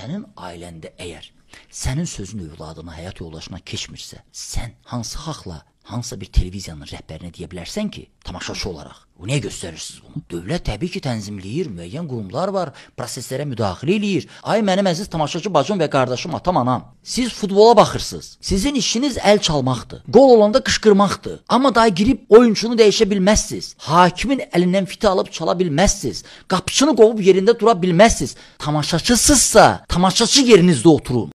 Sənin ailəndə əgər sənin sözün övladına, həyat yoldaşına keçmirsə, sən hansı haqla hansısa bir televiziyanın rəhbərinə deyə bilərsən ki, tamaşaçı olaraq. O niyə göstərirsiniz bunu? Dövlət təbii ki, tənzimləyir, müəyyən qurumlar var, proseslərə müdaxilə eləyir. Ay mənim əziz tamaşaçı bacım və qardaşım, atam, anam, siz futbola baxırsınız. Sizin işiniz əl çalmaqdır. Gol olanda qışqırmaqdır. Amma daha girib oyunçunu dəyişə bilməzsiniz. Hakimin əlindən fiti alıb çala bilməzsiniz. Qapıçını qovub yerində dura bilməzsiniz. Tamaşaçısınızsa, tamaşaçı yerinizdə oturun.